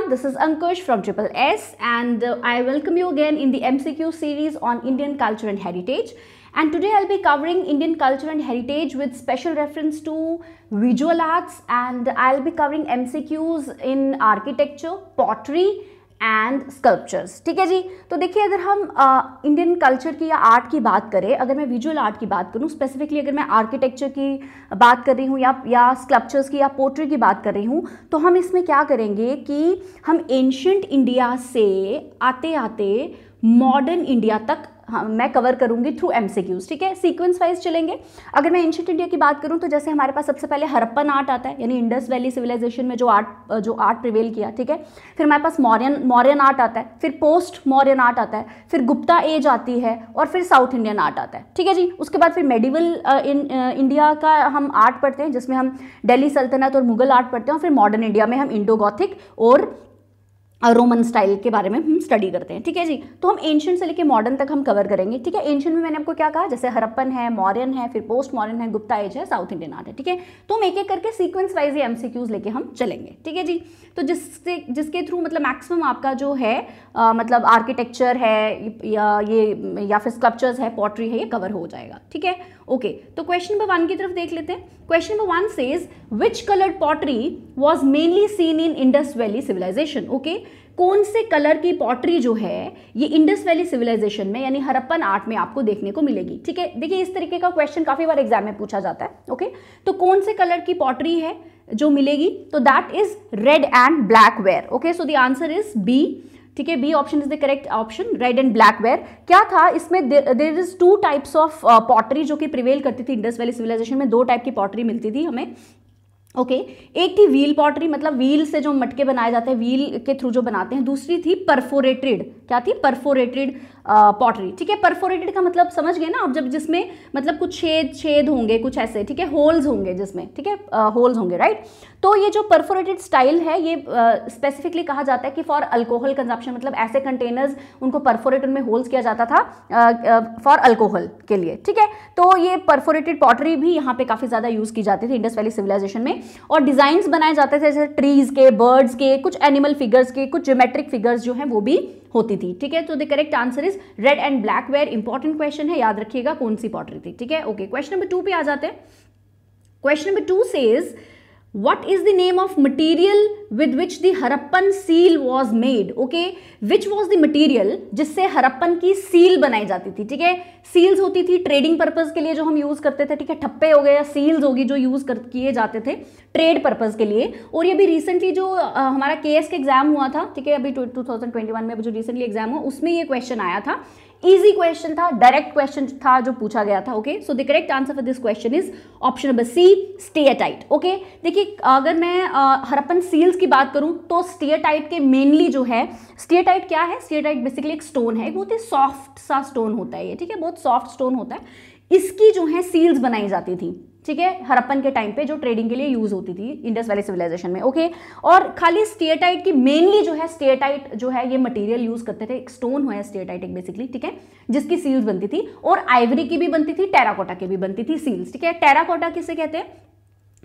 everyone, this is Ankush from Triple S and uh, I welcome you again in the MCQ series on Indian culture and heritage. And today I'll be covering Indian culture and heritage with special reference to visual arts and I'll be covering MCQs in architecture, pottery and sculptures ठीक है जी तो देखिए अगर हम Indian uh, culture की या art की बात करें अगर मैं विजुअल आर्ट की बात करूँ स्पेसिफिकली अगर मैं आर्किटेक्चर की बात कर रही हूँ या या स्कल्पचर्स की या पोट्री की बात कर रही हूँ तो हम इसमें क्या करेंगे कि हम एंशंट इंडिया से आते आते मॉडर्न इंडिया तक हाँ, मैं कवर करूँगी थ्रू एम ठीक है सीक्वेंस वाइज चलेंगे अगर मैं एंशियट इंडिया की बात करूँ तो जैसे हमारे पास सबसे पहले हरप्पन आर्ट आता है यानी इंडस वैली सिविलाइजेशन में जो आर्ट जो आर्ट प्रिवेल किया ठीक है फिर हमारे पास मौर्यन मौर्यन आर्ट आता है फिर पोस्ट मौर्यन आर्ट आता है फिर गुप्ता एज आती है और फिर साउथ इंडियन आर्ट आता है ठीक है जी उसके बाद फिर मेडिवल इंडिया का हम आर्ट पढ़ते हैं जिसमें हम डेली सल्तनत और मुगल आर्ट पढ़ते हैं और फिर मॉडर्न इंडिया में हम इंडो गॉथिक और रोमन स्टाइल के बारे में हम स्टडी करते हैं ठीक है जी तो हम एंशियंट से लेके मॉडर्न तक हम कवर करेंगे ठीक है एंशियंट में मैंने आपको क्या कहा जैसे हरप्पन है मॉरियन है फिर पोस्ट मॉरियन है गुप्ता एज है साउथ इंडियन आर्ट है ठीक है तो हम एक एक करके सीक्वेंस वाइज ये एमसीक्यूज लेके हम चलेंगे ठीक है जी तो जिससे जिसके थ्रू मतलब मैक्सिमम आपका जो है आ, मतलब आर्किटेक्चर है या ये या फिर स्कल्पचर्स है पॉटरी है ये कवर हो जाएगा ठीक है ओके okay, तो क्वेश्चन नंबर वन की तरफ देख लेते हैं question number one says which coloured pottery was mainly seen in Indus valley civilisation okay कौन से कलर की पॉटरी जो है ये इंडस वैली सिविलाइजेशन में यानी हरप्पन आर्ट में आपको देखने को मिलेगी ठीक है देखिए इस तरीके का क्वेश्चन काफ़ी बार एग्जाम में पूछा जाता है ओके okay? तो कौन से कलर की पॉटरी है जो मिलेगी तो that is red and black ware okay so the answer is B ठीक है B option is the correct option red and black ware क्या था इसमें there is two types of pottery जो कि प्रिवेल करती थी इंडस वैली सिविलाइजेशन में दो टाइप की पॉटरी मिलती थी हमें ओके okay. एक थी व्हील पॉटरी मतलब व्हील से जो मटके बनाए जाते हैं व्हील के थ्रू जो बनाते हैं दूसरी थी परफोरेटेड क्या थी परफोरेटेड पॉटरी ठीक है परफोरेटेड का मतलब समझ गए ना आप जब जिसमें मतलब कुछ छेद छेद होंगे कुछ ऐसे ठीक है होल्स होंगे जिसमें ठीक है होल्स होंगे राइट तो ये जो परफोरेटेड स्टाइल है ये स्पेसिफिकली कहा जाता है कि फॉर अल्कोहल कंजप्शन मतलब ऐसे कंटेनर्स उनको परफोरेट में होल्स किया जाता था फॉर अल्कोहल के लिए ठीक है तो ये परफोरेटेड पॉटरी भी यहाँ पे काफ़ी ज़्यादा यूज़ की जाती थी इंडस वैली सिविलाइजेशन में और डिज़ाइंस बनाए जाते थे जैसे ट्रीज़ के बर्ड्स के कुछ एनिमल फिगर्स के कुछ जोमेट्रिक फिगर्स जो हैं वो भी होती थी ठीक है तो the correct answer is red and black ware important question है याद रखिएगा कौन सी पॉटरी थी ठीक है ओके क्वेश्चन नंबर टू पे आ जाते हैं question number two says what is the name of material with which the harappan seal was made okay which was the material जिससे हरप्पन की सील बनाई जाती थी ठीक है सील्स होती थी ट्रेडिंग पर्पज के लिए जो हम यूज करते थे ठीक है ठप्पे हो गए या सील्स होगी जो यूज कर किए जाते थे ट्रेड पर्पज के लिए और ये भी रिसेंटली जो आ, हमारा के एस के एग्जाम हुआ था ठीक है अभी टू थाउजेंड ट्वेंटी वन में जो रिसेंटली एग्जाम हुआ उसमें यह क्वेश्चन आया था इजी क्वेश्चन था डायरेक्ट क्वेश्चन था जो पूछा गया था okay so the correct answer for this question is option number C steatite okay देखिए देखिए अगर मैं हरप्पन सील्स की बात करूं तो स्टेटाइट के मेनली जो है स्टेटाइट क्या है स्टेटाइट बेसिकली एक स्टोन है एक बहुत ही सॉफ्ट सा स्टोन होता है ये ठीक है बहुत सॉफ्ट स्टोन होता है इसकी जो है सील्स बनाई जाती थी ठीक है हरप्पन के टाइम पे जो ट्रेडिंग के लिए यूज होती थी इंडस वैली सिविलाइजेशन में ओके और खाली स्टेटाइट की मेनली जो है स्टेटाइट जो है ये मटेरियल यूज करते थे एक स्टोन है स्टेटाइट एक बेसिकली ठीक है जिसकी सील्स बनती थी और आइवरी की भी बनती थी टेराकोटा की भी बनती थी सील्स ठीक है टेराकोटा किसे कहते हैं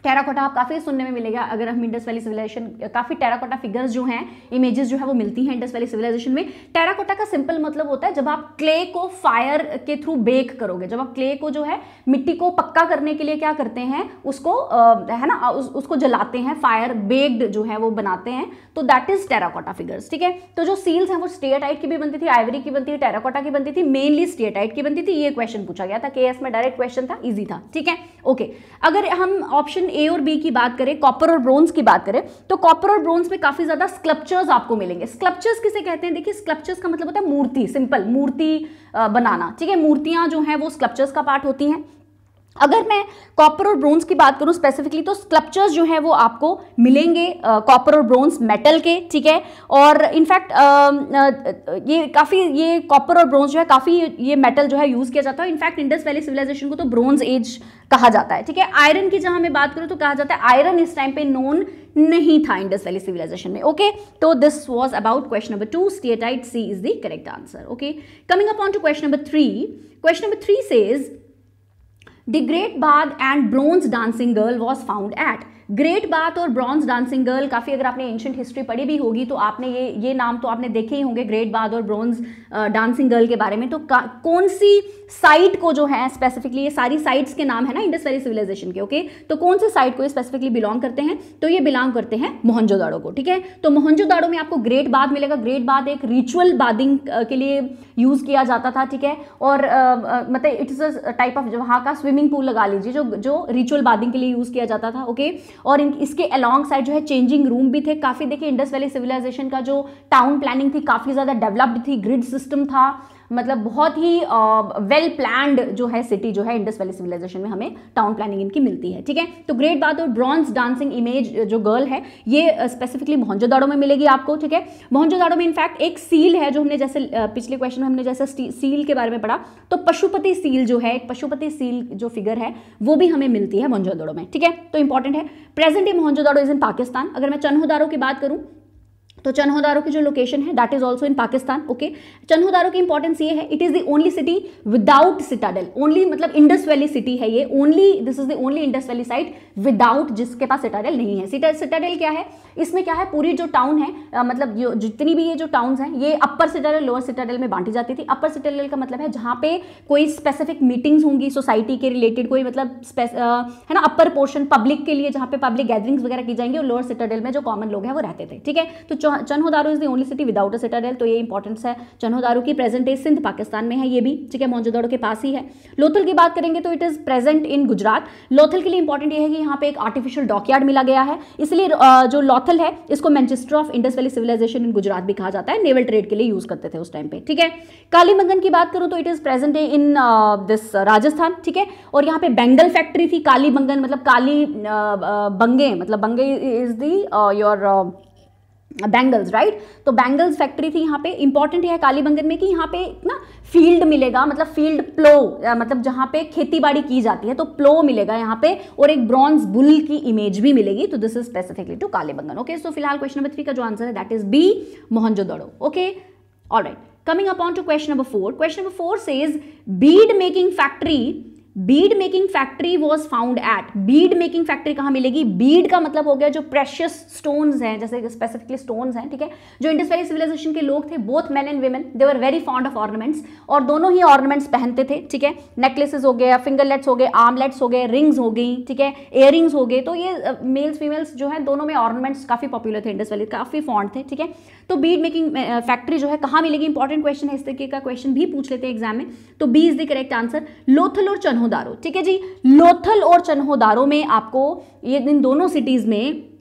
टेराकोटा आप काफ़ी सुनने में मिलेगा अगर हम इंडस वैली सिविलाइजेशन काफ़ी टेराकोटा फिगर्स जो हैं इमेजेस जो है वो मिलती हैं इंडस वैली सिविलाइजेशन में टेराकोटा का सिंपल मतलब होता है जब आप क्ले को फायर के थ्रू बेक करोगे जब आप क्ले को जो है मिट्टी को पक्का करने के लिए क्या करते हैं उसको आ, है ना उस, उसको जलाते हैं फायर बेक्ड जो है वो बनाते हैं तो दैट इज टेराकोटा फिगर्स ठीक है तो जो सील्स हैं वो स्टेटाइट की भी बनती थी आइवरी की बनती थी टेराकोटा की बनती थी मेनली स्टेटाइट की बनती थी ये क्वेश्चन पूछा गया था के में डायरेक्ट क्वेश्चन था ईजी था ठीक है ओके अगर हम ऑप्शन ए और बी की बात करें कॉपर और ब्रोन्स की बात करें तो कॉपर और ब्रोन्ज में काफी ज्यादा स्कल्पचर्स आपको मिलेंगे स्कल्पचर्स किसे कहते हैं देखिए स्कल्पचर्स का मतलब होता है मूर्ति सिंपल मूर्ति बनाना ठीक है मूर्तियां जो हैं वो स्कल्पचर्स का पार्ट होती हैं अगर मैं कॉपर और ब्रोंज की बात करूं स्पेसिफिकली तो स्कल्पचर्स जो हैं वो आपको मिलेंगे कॉपर और ब्रोंज मेटल के ठीक है और इनफैक्ट ये काफ़ी ये कॉपर और ब्रोंज जो है काफ़ी ये मेटल जो है यूज़ किया जाता है इनफैक्ट इंडस वैली सिविलाइजेशन को तो ब्रोंज एज कहा जाता है ठीक है आयरन की जहां मैं बात करूँ तो कहा जाता है आयरन इस टाइम पे नोन नहीं था इंडस वैली सिविलाइजेशन में ओके तो this was about question number two steatite C is the correct answer okay coming up on to question number three question number three says the great Bag and bronze dancing girl was found at. Great bath और bronze dancing girl काफ़ी अगर आपने ancient history पढ़ी भी होगी तो आपने ये ये नाम तो आपने देखे ही होंगे ग्रेट बात और ब्रॉन्ज डांसिंग गर्ल के बारे में तो कौन सी साइट को जो है स्पेसिफिकली ये सारी साइट्स के नाम है ना इंडस वैली सिविलाइजेशन के ओके okay? तो कौन से साइट को ये स्पेसिफिकली बिलोंग करते हैं तो ये बिलोंग करते हैं मोहनजोदाड़ो को ठीक है तो मोहनजोदाड़ो में आपको ग्रेट बाद मिलेगा ग्रेट बाद एक रिचुअल बादिंग के लिए यूज़ किया जाता था ठीक है और मतलब इट्स अ टाइप ऑफ वहाँ का स्विमिंग पूल लगा लीजिए जो जो रिचुअल बादिंग के लिए यूज़ किया जाता था ओके okay? और इन इसके अलॉन्ग साइड जो है चेंजिंग रूम भी थे काफ़ी देखिए इंडस वैली सिविलाइजेशन का जो टाउन प्लानिंग थी काफ़ी ज़्यादा डेवलप्ड थी ग्रिड सिस्टम था मतलब बहुत ही वेल प्लान्ड जो है सिटी जो है इंडस वैली सिविलाइजेशन में हमें टाउन प्लानिंग इनकी मिलती है ठीक है तो ग्रेट बात और ब्रॉन्ज डांसिंग इमेज जो गर्ल है ये स्पेसिफिकली मोहनजोदाड़ो में मिलेगी आपको ठीक है मोहनजोदाड़ो में इनफैक्ट एक सील है जो हमने जैसे पिछले क्वेश्चन में हमने जैसे सील के बारे में पढ़ा तो पशुपति सील जो है एक पशुपति सील जो फिगर है वो भी हमें मिलती है मोहनजोदाड़ो में ठीक है तो इंपॉर्टेंट है present in Mohenjodaro is in Pakistan अगर मैं चनहोदारो की बात करूँ तो चनहोदारो की जो लोकेशन है that is also in Pakistan okay Chanhudaro की इंपॉर्टेंस ये है it is the only city without citadel only मतलब इंडस वैली सिटी है ये only this is the only Indus valley site without जिसके पास सिटाडल नहीं है सिटाडल क्या है इसमें क्या है पूरी जो टाउन है आ, मतलब जितनी भी ये जो टाउन हैं ये अपर सिटाडल लोअर सिटाडल में बांटी जाती थी अपर सिटाडल का मतलब है जहाँ पे कोई स्पेसिफिक मीटिंग्स होंगी सोसाइटी के रिलेटेड कोई मतलब है ना अपर पोर्शन पब्लिक के लिए जहाँ पे पब्लिक गैदरिंग्स वगैरह की जाएंगी और लोअर सिटाडल में जो कॉमन लोग हैं वो रहते थे ठीक है तो Chanhudaro is the only city without a citadel तो ये इंपॉर्टेंस है चनहोदारो की प्रेजेंट इज सिंध पाकिस्तान में है ये भी ठीक है मोहनजोदड़ो के पास ही है लोथल की बात करेंगे तो it is present in Gujarat Lothal के लिए इंपॉर्टेंट ये है कि यहाँ पे एक आर्टिफिशियल डॉकयार्ड मिला गया है इसलिए जो लोथल है इसको Manchester of Indus valley civilisation in Gujarat भी कहा जाता है नेवल ट्रेड के लिए यूज करते थे उस टाइम पे ठीक है कालीमंगन की बात करूँ तो it is present in this Rajasthan ठीक है और यहाँ पे बैंगल फैक्ट्री थी काली मतलब काली बंगे मतलब बंगे is the your bangles right right? तो बैंगल्स फैक्ट्री थी यहाँ पे इंपॉर्टेंट है कालीबंगन में कि यहाँ पे ना फील्ड मिलेगा मतलब फील्ड प्लो मतलब जहाँ पे बाड़ी की जाती है तो प्लो मिलेगा यहाँ पे और एक ब्रॉन्ज बुल की इमेज भी मिलेगी तो this is specifically to Kalibangan okay so फिलहाल क्वेश्चन नंबर थ्री का जो आंसर है that is B Mohenjodaro okay all coming upon to question number four question number four says bead making factory bead making factory was found at bead making factory कहाँ मिलेगी बीड का मतलब हो गया जो प्रेशियस स्टोन्स हैं जैसे स्पेसिफिकली स्टोन्स हैं ठीक है जो इंडस वैली सिविलाइजेशन के लोग थे both man and women they are very fond of ornaments और दोनों ही ऑर्नमेंट्स पहनते थे ठीक है नेकलेसेस हो गए फिंगरलेट्स हो गए आर्मलेट्स हो गए रिंग्स हो गई ठीक है इयर हो गए तो ये मेल्स uh, फीमेल्स जो है दोनों में ऑर्नमेंट्स काफ़ी पॉपुलर थे इंडस वैली काफ़ी फॉन्ड थे ठीक है तो बीड मेकिंग फैक्ट्री जो है कहाँ मिलेगी इंपॉर्टेंट क्वेश्चन है इस तरीके का क्वेश्चन भी पूछ लेते हैं एग्जाम में तो B is the correct answer Lothal और चनो चन्होदारो ठीक है जी लोथल और चन्होदारो में आपको ये इन दोनों सिटीज में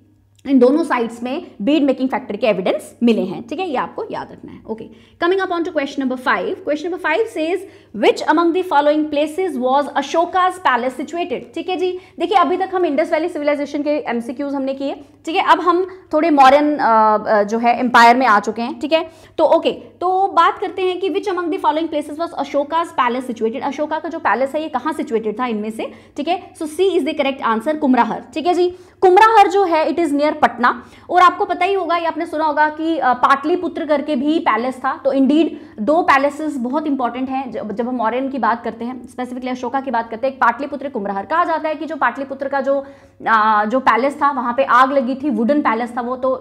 इन दोनों साइड्स में बीड मेकिंग फैक्ट्री के एविडेंस मिले हैं ठीक है ये आपको याद रखना है okay coming up on to question number five question number five says which among the following places was Ashoka's palace situated ठीक है जी देखिए अभी तक हम इंडस वैली सिविलाइजेशन के एमसीक्यूज हमने किए ठीक है अब हम थोड़े मॉडर्न जो है एम्पायर में आ चुके हैं ठीक है तो ओके तो बात करते हैं कि which among the following places was Ashoka's palace situated Ashoka का जो पैलेस है ये कहाँ सिचुएटेड था इनमें से ठीक है so C is the correct answer Kumrahar ठीक है जी कुमराहर जो है इट इज़ नियर पटना और आपको पता ही होगा या आपने सुना होगा कि पाटलिपुत्र करके भी पैलेस था तो इंडीड दो पैलेसेस बहुत इंपॉर्टेंट हैं जब जब हम मॉरन की बात करते हैं स्पेसिफिकली अशोका की बात करते हैं एक पाटलिपुत्र कुमराहर कहा जाता है कि जो पाटलिपुत्र का जो आ, जो पैलेस था वहाँ पर आग लगी लगी थी वुडन पैलेस था वो तो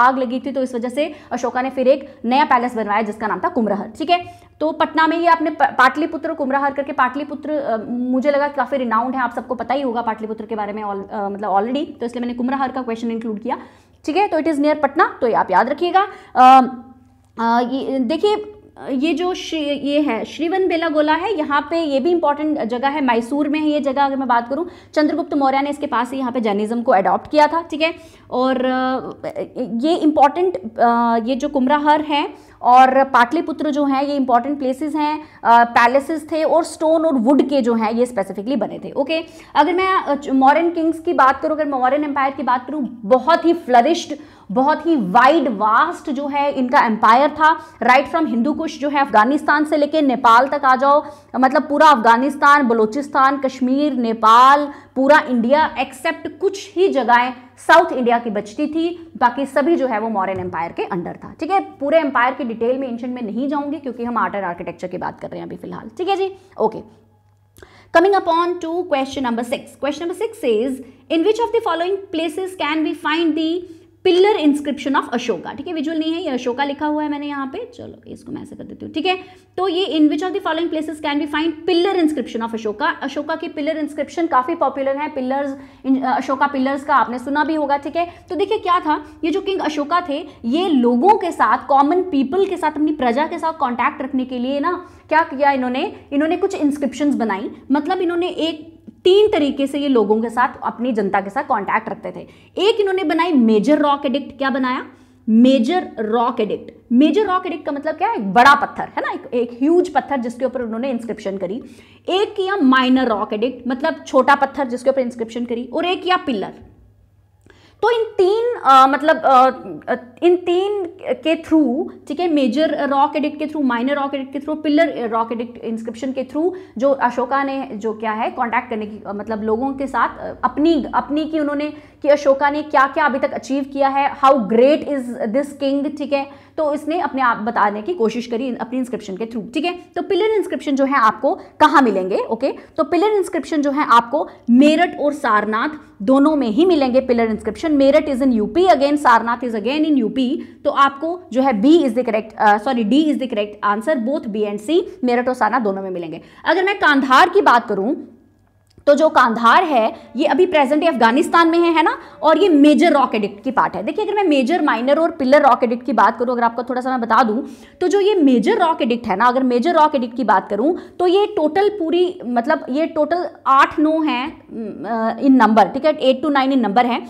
आग लगी थी तो इस वजह से अशोका ने फिर एक नया पैलेस बनवाया जिसका नाम था कुमरहर ठीक है तो पटना में ही आपने पाटलिपुत्र कुमराहर करके पाटलिपुत्र मुझे लगा काफ़ी रिनाउंड है आप सबको पता ही होगा पाटलिपुत्र के बारे में ऑल मतलब ऑलरेडी तो इसलिए मैंने कुमराहर का क्वेश्चन इंक्लूड किया ठीक है तो इट इज़ नियर पटना तो आप याद रखिएगा देखिए ये जो ये है श्रीवन बेला गोला है यहाँ पे ये भी इंपॉर्टेंट जगह है मैसूर में है ये जगह अगर मैं बात करूँ चंद्रगुप्त मौर्य ने इसके पास ही यहाँ पे जर्निज़म को अडॉप्ट किया था ठीक है और ये इम्पॉर्टेंट ये जो कुमराहर हैं और पाटलिपुत्र जो हैं ये इंपॉर्टेंट प्लेसेस हैं पैलेसेस थे और स्टोन और वुड के जो हैं ये स्पेसिफिकली बने थे ओके अगर मैं मॉरन किंग्स की बात करूँ अगर मॉरन एम्पायर की बात करूँ बहुत ही फ्लरिश्ड बहुत ही वाइड वास्ट जो है इनका एम्पायर था राइट फ्रॉम हिंदू कुश जो है अफगानिस्तान से लेकर नेपाल तक आ जाओ मतलब पूरा अफगानिस्तान बलूचिस्तान कश्मीर नेपाल पूरा इंडिया एक्सेप्ट कुछ ही जगहें साउथ इंडिया की बचती थी बाकी सभी जो है वो मॉरन एम्पायर के अंडर था ठीक है पूरे एम्पायर की डिटेल में एंशंट में नहीं जाऊंगी क्योंकि हम आर्ट एंड आर्किटेक्चर की बात कर रहे हैं अभी फिलहाल ठीक है जी okay coming upon to question number six question number six is in which of the following places can we find the pillar inscription of Ashoka ठीक है विजुअल नहीं है ये अशोका लिखा हुआ है मैंने यहाँ पे चलो इसको मैं ऐसे कर देती हूँ ठीक है तो ये in which of the following places can be find pillar inscription of Ashoka Ashoka के पिल्लर इंस्क्रिप्शन काफी पॉपुलर है पिल्लर्स अशोका पिल्लर्स का आपने सुना भी होगा ठीक है तो देखिए क्या था ये जो किंग अशोका थे ये लोगों के साथ कॉमन पीपल के साथ अपनी प्रजा के साथ कॉन्टैक्ट रखने के लिए ना क्या किया इन्होंने इन्होंने कुछ इंस्क्रिप्शन बनाई मतलब इन्होंने एक तीन तरीके से ये लोगों के साथ अपनी जनता के साथ कॉन्टैक्ट रखते थे एक इन्होंने बनाई मेजर रॉक एडिक्ट क्या बनाया major rock edict major rock edict का मतलब क्या है एक बड़ा पत्थर है ना एक, एक ह्यूज पत्थर जिसके ऊपर उन्होंने इंस्क्रिप्शन करी एक किया माइनर रॉक एडिक्ट मतलब छोटा पत्थर जिसके ऊपर इंस्क्रिप्शन करी और एक किया पिलर तो इन तीन आ, मतलब आ, इन तीन के थ्रू ठीक है मेजर रॉक एडिक्ट के थ्रू माइनर रॉक एडिक्ट के through pillar rock edict inscription के थ्रू जो अशोका ने जो क्या है कांटेक्ट करने की मतलब लोगों के साथ अपनी अपनी की उन्होंने कि अशोका ने क्या क्या अभी तक अचीव किया है how great is this king ठीक है तो इसने अपने आप बताने की कोशिश करी अपनी इंस्क्रिप्शन के थ्रू ठीक है तो पिलर इंस्क्रिप्शन जो है आपको कहाँ मिलेंगे ओके तो पिलर इंस्क्रिप्शन जो है आपको मेरठ और सारनाथ दोनों में ही मिलेंगे pillar inscription Meerut is in UP again Sarnath is again in UP तो आपको जो है B is the correct sorry D is the correct answer both B and C Meerut और सारनाथ दोनों में मिलेंगे अगर मैं कांधार की बात करूं तो जो कांधार है ये अभी प्रेजेंट अफगानिस्तान में है है ना और ये मेजर रॉक एडिक्ट की पार्ट है देखिए अगर मैं मेजर माइनर और पिलर रॉक एडिक्ट की बात करूँ अगर आपको थोड़ा सा मैं बता दूँ तो जो ये मेजर रॉक एडिक्ट है ना अगर मेजर रॉक एडिक्ट की बात करूँ तो ये टोटल पूरी मतलब ये टोटल आठ नौ हैं इन नंबर ठीक है eight two nine in number हैं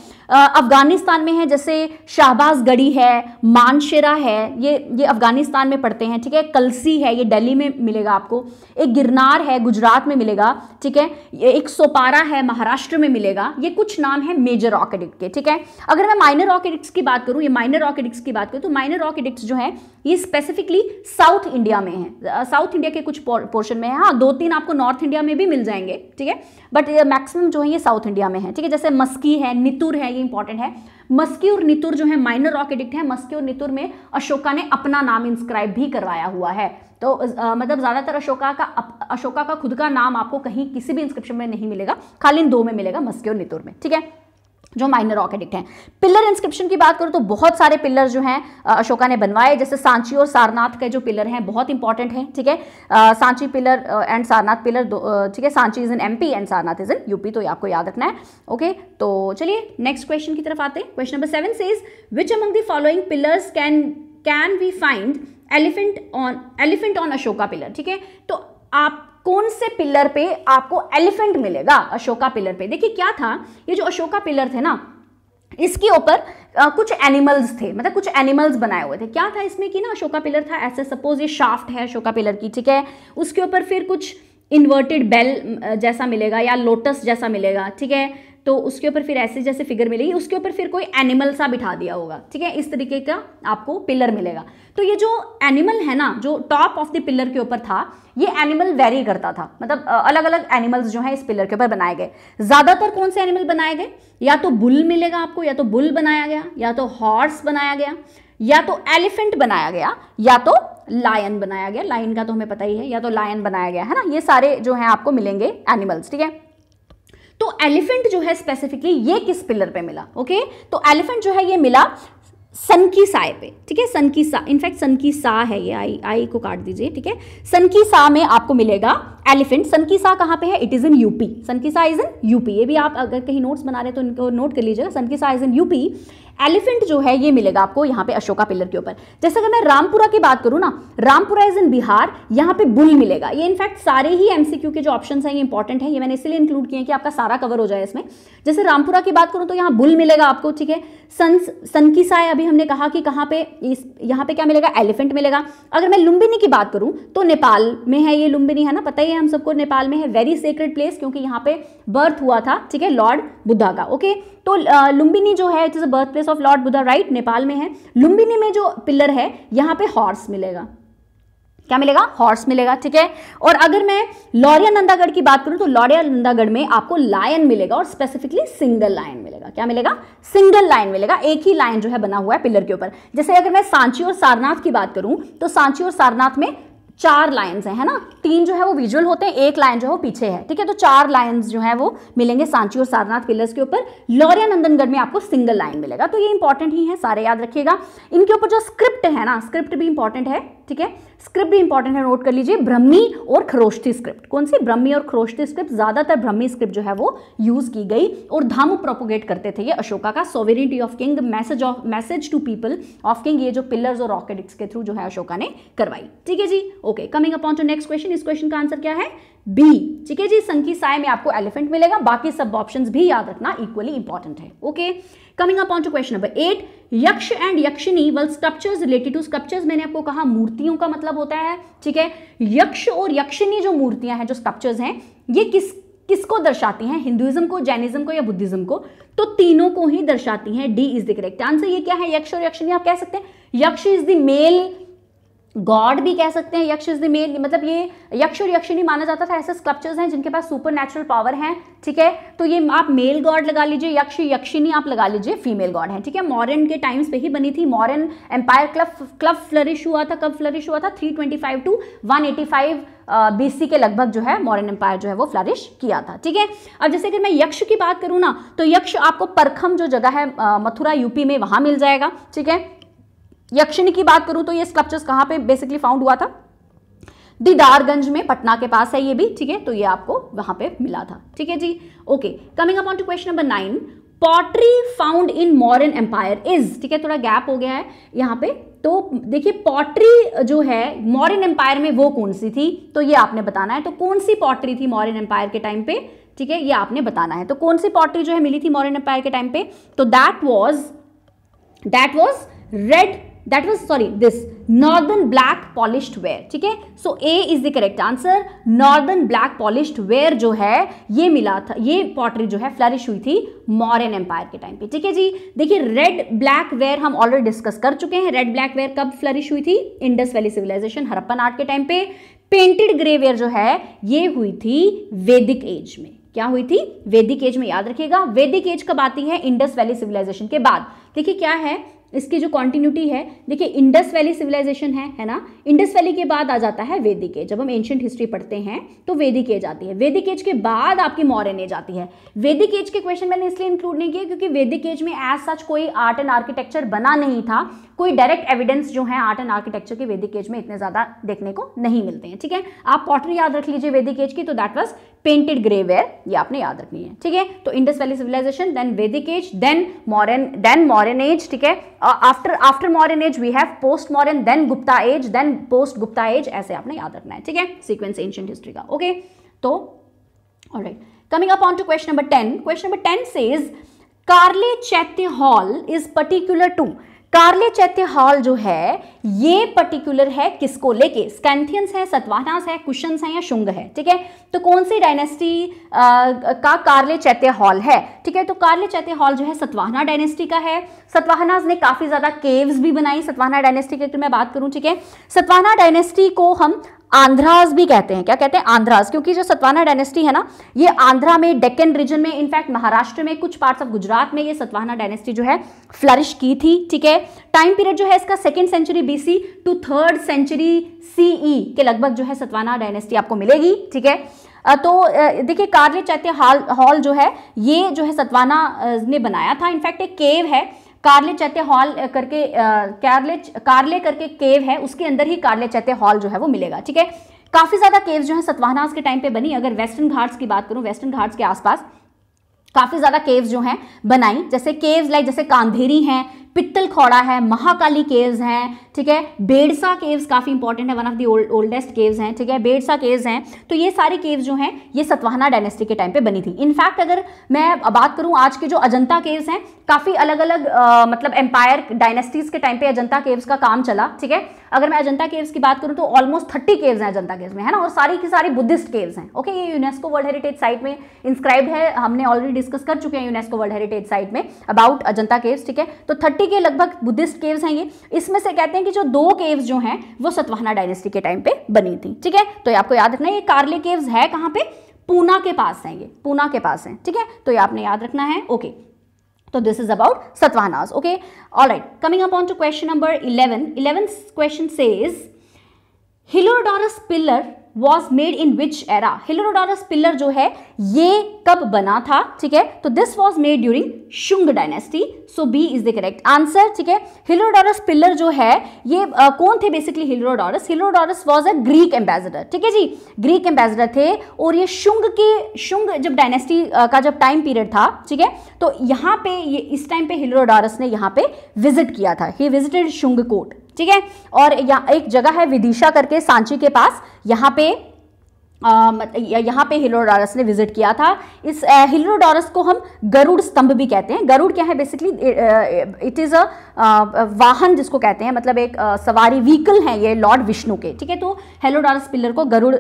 अफगानिस्तान में है जैसे शाहबाज गढ़ी है मानशेरा है ये ये अफगानिस्तान में पड़ते हैं ठीक है कलसी है ये दिल्ली में मिलेगा आपको एक गिरनार है गुजरात में मिलेगा ठीक है एक एक सोपारा है महाराष्ट्र में मिलेगा ये कुछ नाम है मेजर ऑर्किडिक्ट के ठीक है अगर मैं माइनर ऑर्किडिक्स की बात करूं ये माइनर ऑर्किडिक्स की बात करूं तो माइनर ऑर्किडिक्स जो है ये स्पेसिफिकली साउथ इंडिया में है साउथ इंडिया के कुछ पोर्शन में है हाँ दो तीन आपको नॉर्थ इंडिया में भी मिल जाएंगे ठीक है बट मैक्सिमम जो है ये साउथ इंडिया में है ठीक है जैसे मस्की है नितुर है ये इंपॉर्टेंट है मस्की और नितुर जो है माइनर ऑर्किडिक्ट है मस्की और नितुर में अशोका ने अपना नाम इंस्क्राइब भी करवाया हुआ है तो आ, मतलब ज़्यादातर अशोका का अशोका का खुद का नाम आपको कहीं किसी भी इंस्क्रिप्शन में नहीं मिलेगा खाली इन दो में मिलेगा मस्के और नितुर में ठीक है जो माइनर रॉक एडिक्ट हैं पिलर इंस्क्रिप्शन की बात करूँ तो बहुत सारे पिलर जो हैं अशोका ने बनवाए जैसे सांची और सारनाथ के जो पिलर हैं बहुत इंपॉर्टेंट हैं ठीक है Sanchi pillar and Sarnath pillar ठीक है Sanchi is in MP and Sarnath is in UP तो आपको याद रखना है ओके तो चलिए नेक्स्ट क्वेश्चन की तरफ आते हैं क्वेश्चन नंबर सेवन से is which among following pillars can can we find elephant on elephant on Ashoka pillar ठीक है तो आप कौन से पिलर पे आपको एलिफेंट मिलेगा अशोका पिलर पे देखिए क्या था ये जो अशोका पिलर थे ना इसके ऊपर कुछ एनिमल्स थे मतलब कुछ एनिमल्स बनाए हुए थे क्या था इसमें कि ना अशोका पिलर था ऐसे सपोज ये शाफ्ट है अशोका पिलर की ठीक है उसके ऊपर फिर कुछ इन्वर्टेड बेल जैसा मिलेगा या लोटस जैसा मिलेगा ठीक है तो उसके ऊपर फिर ऐसे जैसे फिगर मिलेगी उसके ऊपर फिर कोई एनिमल सा बिठा दिया होगा ठीक है इस तरीके का आपको पिलर मिलेगा तो ये जो एनिमल है ना जो टॉप ऑफ द पिलर के ऊपर था ये एनिमल वेरी करता था मतलब अलग अलग एनिमल्स जो है इस पिलर के ऊपर बनाए गए ज़्यादातर कौन से एनिमल बनाए गए या तो बुल मिलेगा आपको या तो बुल बनाया गया या तो हॉर्स बनाया गया या तो एलिफेंट बनाया गया या तो लायन बनाया गया लायन का तो हमें पता ही है या तो लायन बनाया गया है ना ये सारे जो है आपको मिलेंगे एनिमल्स ठीक है तो एलिफेंट जो है स्पेसिफिकली ये किस पिलर पे मिला ओके तो एलिफेंट जो है ये मिला सन की साय पे ठीक है सन की सा इनफैक्ट सन की सा है ये आई आई को काट दीजिए ठीक है सन की सा में आपको मिलेगा एलिफेंट सन की सा कहाँ पे है it is in UP Sankisa is in UP ये भी आप अगर कहीं नोट्स बना रहे तो इनको नोट कर लीजिएगा सन Sankisa is in UP elephant जो है ये मिलेगा आपको यहाँ पे अशोका पिलर के ऊपर जैसे अगर मैं रामपुरा की बात करूँ ना रामपुरा इज इन बिहार यहाँ पे बुल मिलेगा ये इनफैक्ट सारे ही एमसीक्यू के जो ऑप्शन हैं ये इंपॉर्टेंट है ये मैंने इसलिए इंक्लूड किए कि आपका सारा कवर हो जाए इसमें जैसे रामपुरा की बात करूँ तो यहाँ बुल मिलेगा आपको ठीक है सन सनकिसाय अभी हमने कहा कि कहाँ पे इस यहाँ पे क्या मिलेगा एलिफेंट मिलेगा अगर मैं लुम्बिनी की बात करूँ तो नेपाल में है ये लुम्बिनी है ना पता ही है हम सबको नेपाल में है वेरी सीक्रेट प्लेस क्योंकि यहाँ पे बर्थ हुआ था ठीक है लॉर्ड बुद्धा का ओके तो लुम्बिनी जो है it is a birth place of Lord Buddha right Nepal में है लुम्बिनी में जो पिलर है यहाँ पे हॉर्स मिलेगा क्या मिलेगा हॉर्स मिलेगा ठीक है और अगर मैं लौरिया नंदागढ़ की बात करूं तो लौरिया नंदागढ़ में आपको लायन मिलेगा और स्पेसिफिकली सिंगल लायन मिलेगा क्या मिलेगा सिंगल लायन मिलेगा एक ही लायन जो है बना हुआ है पिलर के ऊपर जैसे अगर मैं सांची और सारनाथ की बात करूं तो सांची और सारनाथ में चार लाइन्स हैं है ना तीन जो है वो विजुअल होते हैं एक लाइन जो है वो पीछे है ठीक है तो चार लाइन्स जो है वो मिलेंगे सांची और सारनाथ पिलर्स के ऊपर लौरिया नंदनगढ़ में आपको सिंगल लाइन मिलेगा तो ये इंपॉर्टेंट ही है सारे याद रखिएगा इनके ऊपर जो स्क्रिप्ट है ना स्क्रिप्ट भी इंपॉर्टेंट है ठीक है स्क्रिप्ट भी इंपॉर्टेंट है नोट कर लीजिए ब्रह्मी और खरोष्ठी स्क्रिप्ट कौन सी ब्रह्मी और खरोष्ठी स्क्रिप्ट ज़्यादातर ब्रह्मी स्क्रिप्ट जो है वो यूज़ की गई और धाम प्रोपोगेट करते थे ये अशोका का sovereignty of king message of message to people of king ये जो पिलर्स और रॉकेट के थ्रू जो है अशोका ने करवाई ठीक है जी okay coming upon to next question इस क्वेश्चन का आंसर क्या है बी ठीक है जी संखी साय में आपको एलिफेंट मिलेगा बाकी सब ऑप्शन भी याद रखना इक्वली इंपॉर्टेंट है okay coming up on to question number eight Yaksha and Yakshini well sculptures related to sculptures मैंने आपको कहा मूर्तियों का मतलब होता है ठीक है यक्ष और यक्षिनी जो मूर्तियां हैं जो स्कल्पचर्स हैं ये किस किसको दर्शाती हैं हिंदुइज्म को जैनिज्म को या बुद्धिज्म को तो तीनों को ही दर्शाती हैं D is the correct answer ये क्या है यक्ष और यक्षिनी आप कह सकते हैं यक्ष इज द मेल गॉड भी कह सकते हैं यक्ष इज द मेन मतलब ये यक्ष और यक्षिणी माना जाता था ऐसे स्कल्पचर्स हैं जिनके पास सुपर नेचुरल पावर हैं ठीक है तो ये आप मेल गॉड लगा लीजिए यक्ष यक्षिणी आप लगा लीजिए फीमेल गॉड है ठीक है मॉरन के टाइम्स पे ही बनी थी Mauryan empire club club flourish हुआ था कब फ्लरिश हुआ था 325 टू 185 बीसी के लगभग जो है मॉरन एम्पायर जो है वो फ्लरिश किया था ठीक है अब जैसे कि मैं यक्ष की बात करूँ ना तो यक्ष आपको परखम जो जगह है मथुरा यूपी में वहाँ मिल जाएगा ठीक है यक्षिणी की बात करूं तो ये स्कल्पचर्स कहां पे बेसिकली फाउंड हुआ था दीदारगंज में पटना के पास है ये भी ठीक है तो ये आपको वहां पे मिला था ठीक है जी okay coming upon to question number nine pottery found in Mauryan empire is ठीक है थोड़ा गैप हो गया है यहाँ पे तो देखिए पॉटरी जो है मॉरन एम्पायर में वो कौन सी थी तो ये आपने बताना है तो कौन सी पॉटरी थी मॉरन एम्पायर के टाइम पे ठीक है ये आपने बताना है तो कौन सी पॉटरी जो है मिली थी मॉरन एम्पायर के टाइम पे तो that was that was red that was sorry this northern black polish ware ठीक है so A is the correct answer northern black polished ware जो है ये मिला था ये पॉटरी जो है फ्लरिश हुई थी मॉरन एम्पायर के टाइम पे ठीक है जी देखिए रेड ब्लैक वेयर हम ऑलरेडी डिस्कस कर चुके हैं रेड ब्लैक वेयर कब फ्लरिश हुई थी Indus valley civilisation Harappan art के टाइम पे पेंटेड ग्रे वेयर जो है ये हुई थी वैदिक एज में क्या हुई थी वैदिक एज में याद रखिएगा वैदिक एज कब आती है इंडस वैली सिविलाइजेशन के बाद देखिए क्या है इसकी जो कॉन्टिन्यूटी है देखिए इंडस वैली सिविलाइजेशन है है ना इंडस वैली के बाद आ जाता है वैदिक एज जब हम एंशियंट हिस्ट्री पढ़ते हैं तो वैदिक एज आती है वैदिक एज के बाद आपकी मॉरन एज आती है वैदिक एज के क्वेश्चन मैंने इसलिए इंक्लूड नहीं किया क्योंकि वैदिक एज में एज सच कोई आर्ट एंड आर्किटेक्चर बना नहीं था कोई डायरेक्ट एविडेंस जो है आर्ट एंड आर्किटेक्चर के वैदिक एज में इतने ज़्यादा देखने को नहीं मिलते हैं ठीक है आप पॉटरी याद रख लीजिए वैदिक एज की तो दैट वॉज पेंटेड ग्रेवेयर ये आपने याद रखनी है ठीक है तो Indus valley civilisation then Vedic age then Mauryan then Mauryan age ठीक है after after modern age we have post modern then Gupta age then post Gupta age ऐसे आपने याद रखना है ठीक है सीक्वेंस एंशियंट हिस्ट्री का ओके तो alright coming up on to question number ten question number ten से Karle chaitya hall is particular to Karle chaitya hall जो है ये पर्टिकुलर है किसको लेके स्कैंथियंस है सतवाहनास है कुशंस है या शुंग है ठीक है तो कौन सी डायनेस्टी का कार्ले चैत्य हॉल है ठीक है तो कार्ले चैत्य हॉल जो है सतवाहना डायनेस्टी का है सतवाहनास ने काफ़ी ज़्यादा केव्स भी बनाई सतवाहना डायनेस्टी की अगर मैं बात करूं ठीक है सतवाहना डायनेस्टी को हम आंध्राज भी कहते हैं क्या कहते हैं आंध्राज क्योंकि जो सतवाना डायनेस्टी है ना ये आंध्रा में डेक्कन रीजन में इनफैक्ट महाराष्ट्र में कुछ पार्ट्स ऑफ गुजरात में ये सतवाना डायनेस्टी जो है फ्लरिश की थी ठीक है टाइम पीरियड जो है इसका second century BC to third century CE के लगभग जो है सतवाना डायनेस्टी आपको मिलेगी ठीक है तो देखिए कार्ले चैत्य हॉल हॉल जो है ये जो है सतवाना ने बनाया था इनफैक्ट एक केव है कार्ले चैत्य हॉल करके कार्ले कार्ले करके केव है उसके अंदर ही कार्ले चैत्य हॉल जो है वो मिलेगा ठीक है काफ़ी ज़्यादा केव जो है सतवाहनास के टाइम पे बनी अगर वेस्टर्न घाट्स की बात करूं वेस्टर्न घाट्स के आसपास काफ़ी ज़्यादा केव्स जो हैं बनाई जैसे केव्स लाइक जैसे कांधेरी हैं पित्तल खौड़ा है महाकाली केव्स हैं ठीक है बेड़सा केव्स काफ़ी इंपॉर्टेंट है one of the oldest caves हैं ठीक है बेड़सा केव्स हैं तो ये सारी केव्स जो हैं ये सतवाहना डायनेस्टी के टाइम पे बनी थी इनफैक्ट अगर मैं बात करूं आज के जो अजंता केव्स हैं काफ़ी अलग अलग आ, मतलब एम्पायर डायनेस्टीज़ के टाइम पे अजंता केव्स का काम चला ठीक है अगर मैं अजंता केव्स की बात करूं तो ऑलमोस्ट थर्टी केव्स हैं अजंता केव्स में है ना और सारी की सारी बुद्धिस्ट केव्स हैं ओके ये यूनेस्को वर्ल्ड हेरिटेज साइट में इंस्क्राइब है हमने ऑलरेडी डिस्कस कर चुके हैं यूनेस्को वर्ल्ड हेरिटेज साइट में अबाउट अजंता केव्स ठीक है तो थर्टी के लगभग बुद्धिस्ट केव्स हैं ये इसमें से कहते हैं कि जो दो केव्स जो हैं वो सतवाहना डायनेस्टी के टाइम पे बनी थी ठीक है तो ये आपको याद रखना है ये कार्ले केव्स है कहाँ पे पूना के पास हैं ये पूना के पास हैं ठीक है तो ये आपने याद रखना है ओके तो this is about Satavahanas okay all right coming up on to question number eleven eleven question से is Heliodorus pillar was made in which era Heliodorus pillar जो है ये कब बना था ठीक है तो this was made during Shunga dynasty so B is the correct answer ठीक है हिलोडोरस पिल्लर जो है ये आ, कौन थे basically Heliodorus Heliodorus was a Greek ambassador ठीक है जी ग्रीक एम्बेसडर थे और ये शुंग के शुंग जब डायनेस्टी का जब टाइम पीरियड था ठीक है तो यहाँ पे ये इस टाइम पे हिलोडोरस ने यहाँ पे विजिट किया था ही विजिटेड शुंग कोर्ट ठीक है और यहाँ एक जगह है विदिशा करके सांची के पास यहाँ पे यहाँ पे हिलोडोरस ने विजिट किया था इस हिलोडोरस को हम गरुड़ स्तंभ भी कहते हैं गरुड़ क्या है बेसिकली इट इज़ अ वाहन जिसको कहते हैं मतलब एक आ, सवारी व्हीकल है ये लॉर्ड विष्णु के ठीक है तो हेलोडोरस पिलर को गरुड़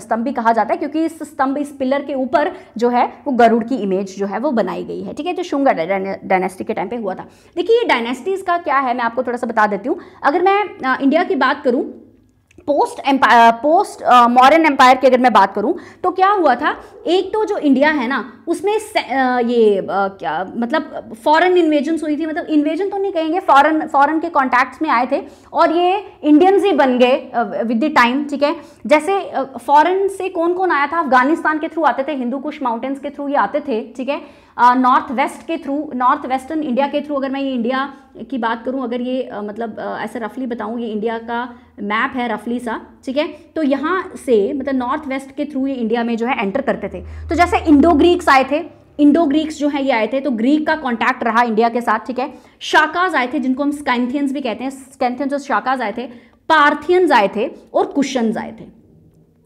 स्तंभ भी कहा जाता है क्योंकि इस स्तंभ इस पिलर के ऊपर जो है वो गरुड़ की इमेज जो है वो बनाई गई है ठीक है जो शुंगा डायनेस्टी के टाइम पर हुआ था देखिए ये डायनेस्टीज़ का क्या है मैं आपको थोड़ा सा बता देती हूँ अगर मैं इंडिया की बात करूँ post empire post Mauryan empire की अगर मैं बात करूं तो क्या हुआ था एक तो जो इंडिया है ना उसमें आ, uh, ये आ, uh, क्या मतलब फॉरेन इन्वेजन हुई थी मतलब इन्वेजन तो नहीं कहेंगे फॉरेन फॉरेन के कॉन्टैक्ट्स में आए थे और ये इंडियंस ही बन गए विद द टाइम ठीक है जैसे फॉरेन uh, से कौन कौन आया था अफगानिस्तान के थ्रू आते थे हिंदू कुश माउंटेन्स के थ्रू ये आते थे ठीक है नॉर्थ वेस्ट के थ्रू नॉर्थ वेस्टर्न इंडिया के थ्रू अगर मैं ये इंडिया की बात करूँ अगर ये आ, मतलब ऐसा रफली बताऊँ ये इंडिया का मैप है रफली सा ठीक है तो यहाँ से मतलब नॉर्थ वेस्ट के थ्रू ये इंडिया में जो है एंटर करते थे तो जैसे इंडो ग्रीक्स आए थे इंडो ग्रीक्स जो है ये आए थे तो ग्रीक का कॉन्टैक्ट रहा इंडिया के साथ ठीक है शाकाज आए थे जिनको हम स्कैंथियंस भी कहते हैं स्कैंथियंस और शाकाज आए थे पार्थियंस आए थे और कुशंस आए थे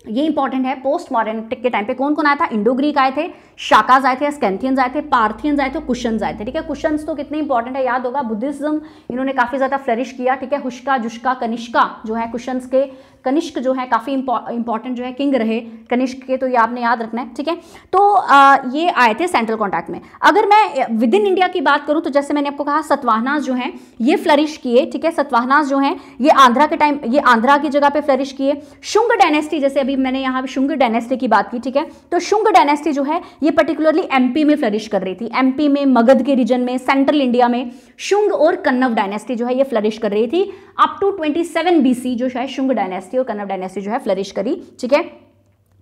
ये इंपॉर्टेंट है पोस्ट मॉडर्निटिक के टाइम पे कौन कौन आया था इंडो ग्रीक आए थे शाकाज आए थे स्कैंथियंस आए थे पार्थियंस आए थे कुशंस आए थे ठीक है कुशंस तो कितने इंपॉर्टेंट है याद होगा बुद्धिज्म इन्होंने काफ़ी ज़्यादा फ्लरिश किया ठीक है हुश्का जुश्का कनिष्का जो है कुशंस के कनिष्क जो है काफ़ी इंपॉर्टेंट जो है किंग रहे कनिष्क के तो ये आपने याद रखना है ठीक है तो आ, ये आए थे सेंट्रल कॉन्टैक्ट में अगर मैं विद इन इंडिया की बात करूँ तो जैसे मैंने आपको कहा सतवाहनास जो हैं ये फ्लरिश किए ठीक है सतवाहनास जो हैं ये आंध्रा के टाइम ये आंध्रा की जगह पर फ्लरिश किए शुंग डायनेस्टी जैसे अभी मैंने यहाँ शुंग डायनेस्टी की बात की ठीक है तो शुंग डायनेस्टी जो है ये पर्टिकुलरली एम में फ्लरिश कर रही थी एमपी में मगध के रीजन में सेंट्रल इंडिया में शुंग और कन्नव डायनेस्टी जो है ये फ्लरिश कर रही थी अप टू 27 बीसी जो है शुंग डायनेस्टी और कन्नव डायनेस्टी जो है फ्लरिश करी ठीक है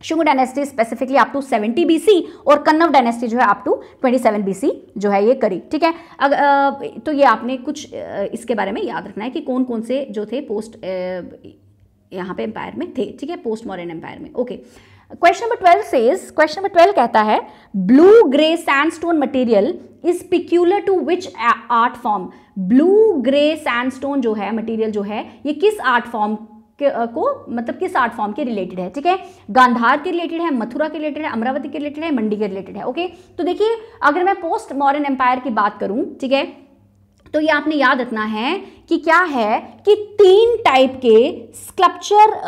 Shunga dynasty specifically up to 70 BC और कन्नव डायनेस्टी जो है अप टू 27 बीसी जो है ये करी ठीक है अग, तो ये आपने कुछ इसके बारे में याद रखना है कि कौन कौन से जो थे पोस्ट यहाँ पे एम्पायर में थे ठीक है पोस्ट मॉडर्न एम्पायर में okay question number twelve says question number twelve कहता है blue grey sandstone material is peculiar to which art form blue grey sandstone जो है मटेरियल जो है ये किस आर्ट फॉर्म के, को मतलब किस आर्ट फॉर्म के रिलेटेड है ठीक है गांधार के रिलेटेड है मथुरा के रिलेटेड है अमरावती के रिलेटेड है मंडी के रिलेटेड है ओके तो देखिए अगर मैं पोस्ट मॉडर्न एम्पायर की बात करूं ठीक है तो ये आपने याद रखना है कि क्या है कि तीन टाइप के स्कल्पचर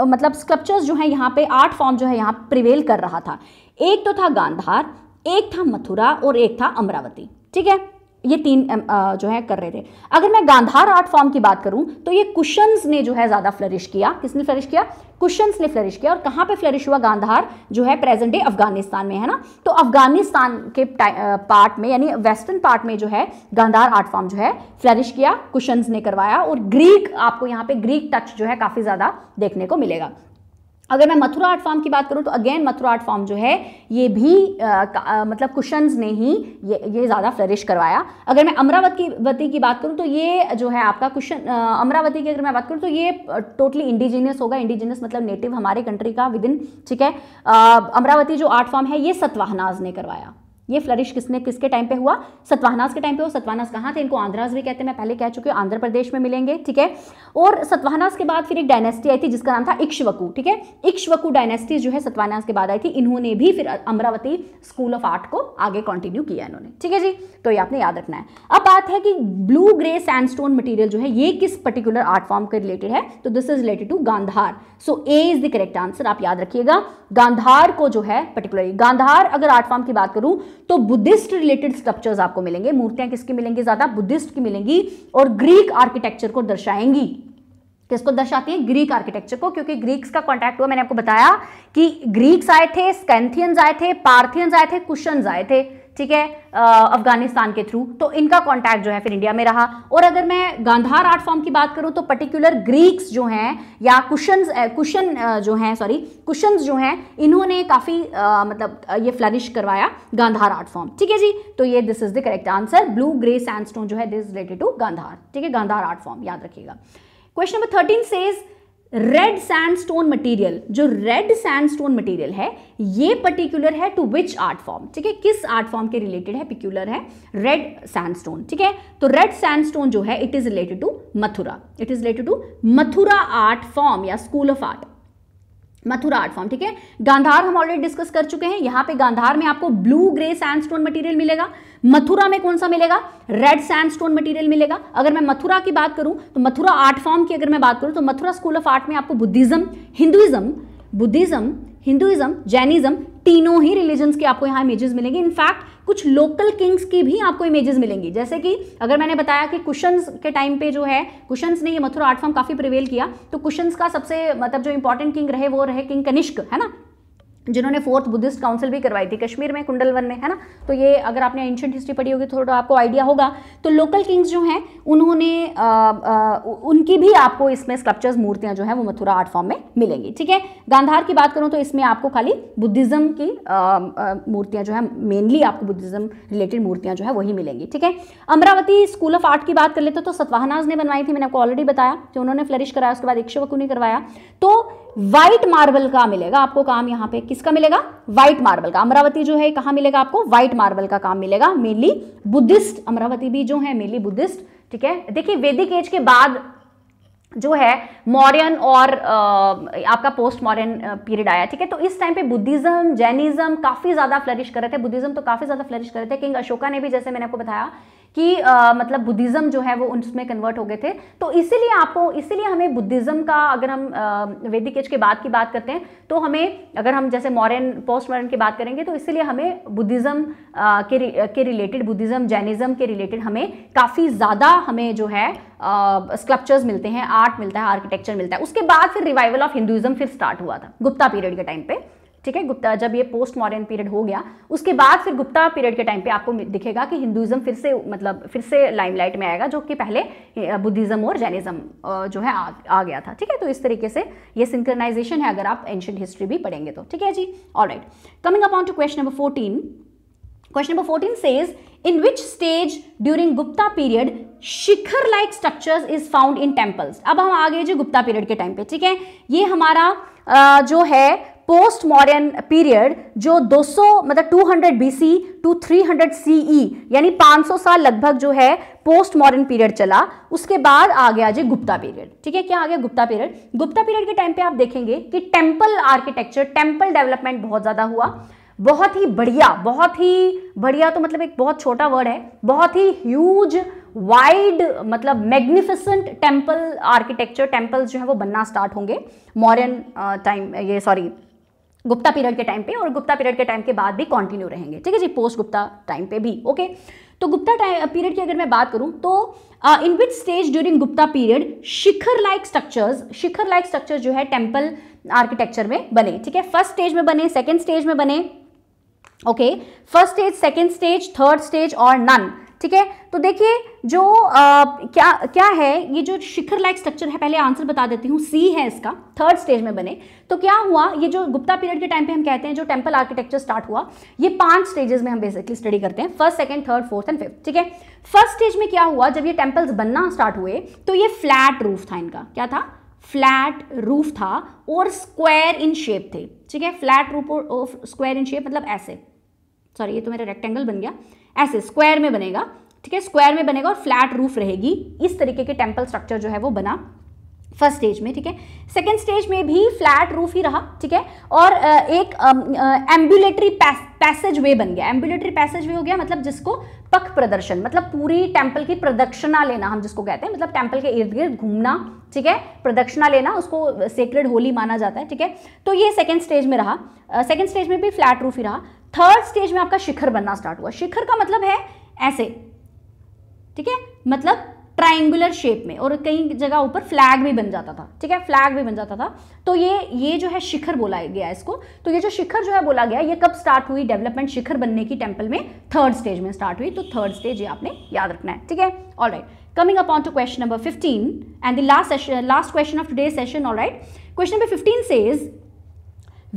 मतलब स्कल्पचर्स जो हैं यहाँ पे आर्ट फॉर्म जो है यहाँ प्रिवेल कर रहा था एक तो था गांधार एक था मथुरा और एक था अमरावती ठीक है ये तीन जो है कर रहे थे अगर मैं गांधार आर्ट फॉर्म की बात करूं तो ये कुशंस ने जो है ज़्यादा फ्लरिश किया किसने फ्लरिश किया कुशंस ने फ्लरिश किया और कहाँ पे फ्लरिश हुआ गांधार जो है प्रेजेंट डे अफगानिस्तान में है ना तो अफगानिस्तान के पार्ट में यानी वेस्टर्न पार्ट में जो है गांधार आर्ट फॉर्म जो है फ्लरिश किया कुशंस ने करवाया और ग्रीक आपको यहाँ पे ग्रीक टच जो है काफ़ी ज़्यादा देखने को मिलेगा अगर मैं मथुरा आर्ट फॉर्म की बात करूँ तो अगेन मथुरा आर्ट फॉर्म जो है ये भी आ, आ, मतलब कुशन ने ही ये ये ज़्यादा फ्लरिश करवाया अगर मैं अमरावती वती की बात करूँ तो ये जो है आपका कुशन अमरावती की अगर मैं बात करूँ तो ये टोटली इंडिजीनियस होगा इंडिजीनियस मतलब नेटिव हमारे कंट्री का विद इन ठीक है अमरावती जो आर्ट फॉर्म है ये सतवाहनाज ने करवाया ये फ्लरिश किसने किसके टाइम पे हुआ सतवाहनास के टाइम पे हो सतवाहनास कहाँ थे इनको आंध्रास भी कहते हैं मैं पहले कह चुकी हूँ आंध्र प्रदेश में मिलेंगे ठीक है और सतवाहनास के बाद फिर एक डायनेस्टी आई थी जिसका नाम था इक्ष्वकु ठीक है इक्ष्वकु डायनेस्टी जो है सतवाहनास के बाद आई थी इन्होंने भी फिर अमरावती स्कूल ऑफ आर्ट को आगे कंटिन्यू किया इन्होंने ठीक है जी तो ये आपने याद रखना है अब बात है कि ब्लू ग्रे सैंडस्टोन मटीरियल जो है ये किस पर्टिकुलर आर्ट फॉर्म के रिलेटेड है तो this is related to Gandhara so A is the correct answer आप याद रखिएगा गांधार को जो है पर्टिकुलरली गांधार अगर आर्ट फॉर्म की बात करूं तो बुद्धिस्ट रिलेटेड स्ट्रक्चर्स आपको मिलेंगे मूर्तियां किसकी मिलेंगी ज़्यादा बुद्धिस्ट की मिलेंगी और ग्रीक आर्किटेक्चर को दर्शाएंगी किसको दर्शाती है ग्रीक आर्किटेक्चर को क्योंकि ग्रीक्स का कॉन्टैक्ट हुआ मैंने आपको बताया कि ग्रीक्स आए थे स्कैंथियंस आए थे पार्थियंस आए थे कुशंस आए थे ठीक है अफगानिस्तान के थ्रू तो इनका कांटेक्ट जो है फिर इंडिया में रहा और अगर मैं गांधार आर्ट फॉर्म की बात करूं तो पर्टिकुलर ग्रीक्स जो हैं या कुशन कुशन जो हैं सॉरी कुशन जो हैं इन्होंने काफ़ी मतलब ये फ्लरिश करवाया गांधार आर्ट फॉर्म ठीक है जी तो ये this is the correct answer blue grey sand जो है दिस रिलेटेड टू गांधार ठीक है गांधार आर्ट फॉर्म याद रखिएगा question number thirteen says red sandstone material जो रेड सैंडस्टोन मटेरियल है ये पर्टिकुलर है टू विच आर्ट फॉर्म ठीक है किस आर्ट फॉर्म के रिलेटेड है पिक्यूलर है रेड सैंडस्टोन ठीक है तो रेड सैंडस्टोन जो है it is related to Mathura it is related to Mathura art form या school of art Mathura art form ठीक है गांधार हम ऑलरेडी डिस्कस कर चुके हैं यहाँ पे गांधार में आपको ब्लू ग्रे सैंडस्टोन मटेरियल मिलेगा मथुरा में कौन सा मिलेगा रेड सैंडस्टोन मटेरियल मिलेगा अगर मैं मथुरा की बात करूं तो मथुरा आर्ट फॉर्म की अगर मैं बात करूं तो मथुरा स्कूल ऑफ आर्ट में आपको Buddhism Hinduism Buddhism Hinduism Jainism तीनों ही रिलीजन्स के आपको यहाँ इमेजेस मिलेंगे इनफैक्ट कुछ लोकल किंग्स की भी आपको इमेजेस मिलेंगी जैसे कि अगर मैंने बताया कि कुशंस के टाइम पे जो है कुशंस ने ये मथुरा आर्ट फॉर्म काफ़ी प्रिवेल किया तो कुशंस का सबसे मतलब जो इंपॉर्टेंट किंग रहे वो रहे किंग कनिष्क है ना जिन्होंने फोर्थ बुद्धिस्ट काउंसिल भी करवाई थी कश्मीर में कुंडलवन में है ना तो ये अगर आपने एंशंट हिस्ट्री पढ़ी होगी थोड़ा आपको आइडिया होगा तो लोकल किंग्स जो हैं उन्होंने आ, आ, उनकी भी आपको इसमें स्कल्पचर्स मूर्तियां जो हैं वो मथुरा आर्ट फॉर्म में मिलेंगी ठीक है गांधार की बात करूँ तो इसमें आपको खाली बुद्धिज़्म की मूर्तियाँ जो है मेनली आपको बुद्धिज़्म रिलेटेड मूर्तियाँ जो है वही मिलेंगी ठीक है अमरावती स्कूल ऑफ आर्ट की बात कर लेते तो सतवाहनाज ने बनवाई थी मैंने आपको ऑलरेडी बताया कि उन्होंने फ्लरिश कराया उसके बाद इक्शवकू ने करवाया तो वाइट मार्बल का मिलेगा आपको काम यहाँ पे किसका मिलेगा व्हाइट मार्बल का अमरावती जो है कहा मिलेगा आपको व्हाइट मार्बल का काम मिलेगा मेनली बुद्धिस्ट अमरावती भी जो है मेनली बुद्धिस्ट ठीक है देखिए वेदिक एज के बाद जो है मौर्यन और आपका पोस्ट मॉडर्न पीरियड आया ठीक है तो इस टाइम पे बुद्धिज्म जैनिज्म काफ़ी ज़्यादा फ्लरिश कर रहे थे बुद्धिज्म तो काफ़ी ज़्यादा फ्लरिश कर रहे थे किंग अशोका ने भी जैसे मैंने आपको बताया कि आ, मतलब बुद्धिज़्म जो है वो उसमें कन्वर्ट हो गए थे तो इसीलिए आपको इसीलिए हमें बुद्धिज़्म का अगर हम वैदिक एज के बाद की बात करते हैं तो हमें अगर हम जैसे मॉरन पोस्ट मॉडर्न की बात करेंगे तो इसीलिए हमें बुद्धिज़्म के के रिलेटेड बुद्धिज़्म जैनिज़्म के रिलेटेड हमें काफ़ी ज़्यादा हमें जो है स्कल्पचर्स मिलते हैं आर्ट मिलता है आर्किटेक्चर मिलता है उसके बाद फिर रिवाइवल ऑफ हिंदुज़म फिर स्टार्ट हुआ था गुप्ता पीरियड के टाइम पे ठीक है गुप्ता जब ये पोस्ट मॉडर्न पीरियड हो गया उसके बाद फिर गुप्ता पीरियड के टाइम पे आपको दिखेगा कि हिंदुइज्म फिर से मतलब फिर से लाइमलाइट में आएगा जो कि पहले बुद्धिज़्म और जैनिज़्म जो है आ, आ गया था ठीक है तो इस तरीके से ये सिंक्रनाइजेशन है अगर आप एंशंट हिस्ट्री भी पढ़ेंगे तो ठीक है जी all right coming upon to question number fourteen question number fourteen says in which stage during Gupta period shikhara like structures is found in temples अब हम आ गए जी गुप्ता पीरियड के टाइम पे ठीक है ये हमारा जो है पोस्ट मॉडर्न पीरियड जो 200 मतलब 200 बीसी टू 300 सीई यानी 500 साल लगभग जो है पोस्ट मॉडर्न पीरियड चला उसके बाद आ गया जी गुप्ता पीरियड ठीक है क्या आ गया गुप्ता पीरियड गुप्ता पीरियड के टाइम पे आप देखेंगे कि टेम्पल आर्किटेक्चर टेम्पल डेवलपमेंट बहुत ज़्यादा हुआ बहुत ही बढ़िया बहुत ही बढ़िया तो मतलब एक बहुत छोटा वर्ड है बहुत ही ह्यूज वाइड मतलब मैग्निफिसेंट टेम्पल आर्किटेक्चर टेम्पल्स जो है वो बनना स्टार्ट होंगे मॉडर्न टाइम ये सॉरी गुप्ता पीरियड के टाइम पे और गुप्ता पीरियड के टाइम के बाद भी कंटिन्यू रहेंगे ठीक है जी पोस्ट गुप्ता टाइम पे भी ओके तो गुप्ता पीरियड की अगर मैं बात करूं तो in which stage during Gupta period shikhara like structures shikhara like structures जो है टेम्पल आर्किटेक्चर में बने ठीक है फर्स्ट स्टेज में बने सेकेंड स्टेज में बने okay first stage second stage third stage और नन ठीक है तो देखिए जो आ, क्या क्या है ये जो शिखर लाइक स्ट्रक्चर है पहले आंसर बता देती हूँ सी है इसका थर्ड स्टेज में बने तो क्या हुआ ये जो गुप्ता पीरियड के टाइम पे हम कहते हैं जो टेम्पल आर्किटेक्चर स्टार्ट हुआ ये पांच स्टेजेस में हम बेसिकली स्टडी करते हैं first second third fourth and fifth ठीक है फर्स्ट स्टेज में क्या हुआ जब ये टेम्पल्स बनना स्टार्ट हुए तो ये फ्लैट रूफ था इनका क्या था फ्लैट रूफ था और स्क्वायर इन शेप थे ठीक है फ्लैट रूफ और स्क्वायर इन शेप मतलब ऐसे सॉरी ये तो मेरा रेक्टेंगल बन गया ऐसे स्क्वायर में बनेगा ठीक है स्क्वायर में बनेगा और फ्लैट रूफ रहेगी इस तरीके के टेम्पल स्ट्रक्चर जो है वो बना फर्स्ट स्टेज में ठीक है सेकेंड स्टेज में भी फ्लैट रूफ ही रहा ठीक है और एक एम्बुलेटरी पैसेज वे बन गया एम्बुलेटरी पैसेज वे हो गया मतलब जिसको पख प्रदर्शन मतलब पूरी टेम्पल की प्रदक्षिणा लेना हम जिसको कहते हैं मतलब टेम्पल के इर्द गिर्द घूमना ठीक है प्रदक्षिणा लेना उसको सेक्रेड होली माना जाता है ठीक है तो ये सेकेंड स्टेज में रहा सेकेंड स्टेज में भी फ्लैट रूफ ही रहा थर्ड स्टेज में आपका शिखर बनना स्टार्ट हुआ शिखर का मतलब है ऐसे ठीक है मतलब ट्राइंगुलर शेप में और कई जगह ऊपर फ्लैग भी बन जाता था ठीक है फ्लैग भी बन जाता था तो ये ये जो है शिखर बोला गया इसको तो ये जो शिखर जो है बोला गया ये कब स्टार्ट हुई डेवलपमेंट शिखर बनने की टेम्पल में थर्ड स्टेज में स्टार्ट हुई तो थर्ड स्टेज ये आपने याद रखना है ठीक है all right coming upon to question number fifteen and the last session last question of today session all right question number fifteen is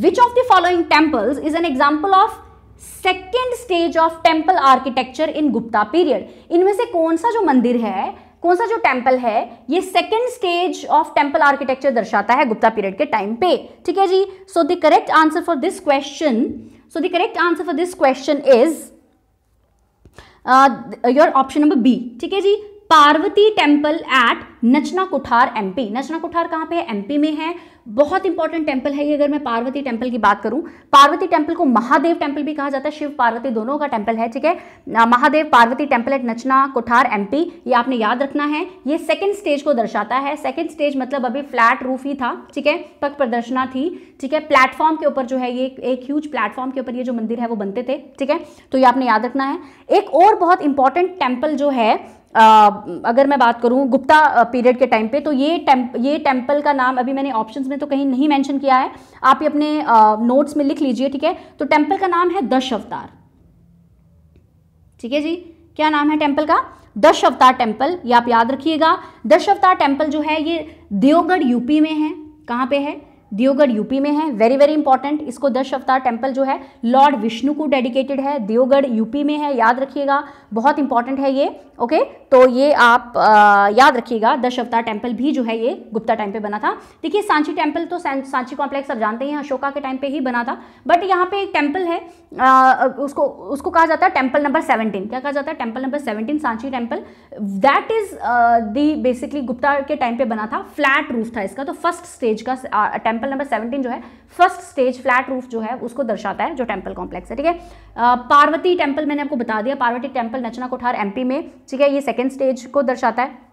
which of the following temples is an example of second stage of temple architecture in Gupta period इनमें से कौन सा जो मंदिर है कौन सा जो टेम्पल है ये second stage of temple architecture दर्शाता है गुप्ता पीरियड के टाइम पे ठीक है जी so the correct answer for this question so the correct answer for this question is your option number B ठीक है जी Parvati temple at Nachna Kuthar MP Nachna Kuthar कहां पे है एमपी में है बहुत इंपॉर्टेंट टेंपल है ये अगर मैं पार्वती टेंपल की बात करूं पार्वती टेंपल को महादेव टेंपल भी कहा जाता है शिव पार्वती दोनों का टेम्पल है ठीक है Mahadev Parvati temple at Nachna Kothar MP ये आपने याद रखना है ये सेकंड स्टेज को दर्शाता है सेकंड स्टेज मतलब अभी फ्लैट रूफ ही था ठीक है पक प्रदर्शना थी ठीक है प्लेटफॉर्म के ऊपर जो है ये एक ह्यूज प्लेटफॉर्म के ऊपर ये जो मंदिर है वो बनते थे ठीक है तो ये आपने याद रखना है एक और बहुत इंपॉर्टेंट टेम्पल जो है अगर मैं बात करूँ गुप्ता पीरियड के टाइम पे तो ये टेम्प ये टेम्पल का नाम अभी मैंने ऑप्शन में तो कहीं नहीं मैंशन किया है आप ये अपने नोट्स में लिख लीजिए ठीक है तो टेम्पल का नाम है दश अवतार ठीक है जी क्या नाम है टेम्पल का दश अवतार टेम्पल ये आप याद रखिएगा दश अवतार टेम्पल जो है ये देवगढ़ यूपी में है कहाँ पे है दियोगढ़ यूपी में है वेरी वेरी इंपॉर्टेंट इसको दश अवतार टेम्पल जो है लॉर्ड विष्णु को डेडिकेटेड है दियोगढ़ यूपी में है याद रखिएगा बहुत इंपॉर्टेंट है ये ओके तो ये आप आ, याद रखिएगा दश अवतार टेम्पल भी जो है ये गुप्ता टाइम पे बना था देखिए सांची टेम्पल तो सांची कॉम्प्लेक्स आप जानते हैं अशोका के टाइम पे ही बना था बट यहाँ पे एक टेम्पल है आ, उसको उसको कहा जाता है टेम्पल नंबर सेवनटीन क्या कहा जाता है temple number seventeen Sanchi temple that is the basically Gupta के टाइम पे बना था फ्लैट रूफ था इसका तो फर्स्ट स्टेज का टेम्पल टेम्पल नंबर सेवनटीन जो है फर्स्ट स्टेज फ्लैट रूफ जो है उसको दर्शाता है जो टेम्पल कॉम्प्लेक्स है ठीक है पार्वती टेम्पल मैंने आपको बता दिया पार्वती टेम्पल नचना कोठार एमपी में ठीक है ये सेकेंड स्टेज को दर्शाता है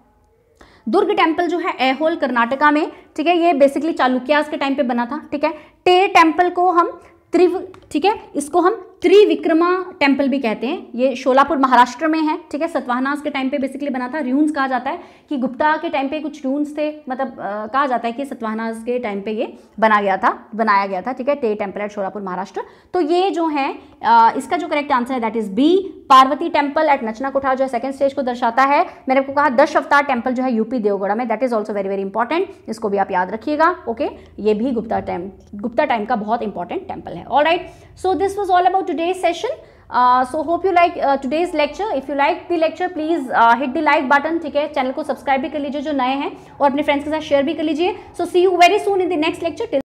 दुर्ग टेम्पल जो है एहोल कर्नाटका में ठीक है ये बेसिकली चालुक्यास के टाइम पे बना था ठीक है टे टेम्पल को हम त्रिव ठीक है इसको हम त्रिविक्रमा टेम्पल भी कहते हैं ये शोलापुर महाराष्ट्र में है ठीक है सतवाहनास के टाइम पे बेसिकली बना था र्यून्स कहा जाता है कि गुप्ता के टाइम पे कुछ र्यून्स थे मतलब आ, कहा जाता है कि सतवाहनास के टाइम पे ये बना गया था बनाया गया था ठीक है टे टेम्पल एट शोलापुर महाराष्ट्र तो ये जो है आ, इसका जो करेक्ट आंसर है that is B Parvati temple at Nachna Kothar जो है सेकंड स्टेज को दर्शाता है मैंने आपको कहा दश अवतार टेम्पल जो है यूपी देवगढ़ में that is also very very important इसको भी आप याद रखिएगा ओके ये भी गुप्ता टाइम गुप्ता टाइम का बहुत इंपॉर्टेंट टेम्पल है all right so this was all about today's session. Uh, so hope you like uh, today's lecture. If you like the lecture, please uh, hit the like button. theek hai channel ko subscribe bhi kar lijiye jo naye hain aur apne friends ke sath share bhi kar lijiye so see you very soon in the next lecture Till